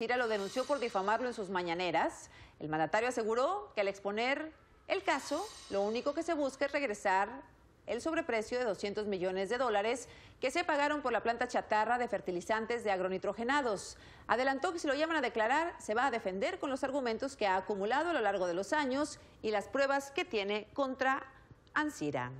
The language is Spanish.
Ansira lo denunció por difamarlo en sus mañaneras. El mandatario aseguró que al exponer el caso, lo único que se busca es regresar el sobreprecio de 200 millones de dólares que se pagaron por la planta chatarra de fertilizantes de agronitrogenados. Adelantó que si lo llaman a declarar, se va a defender con los argumentos que ha acumulado a lo largo de los años y las pruebas que tiene contra Ansira.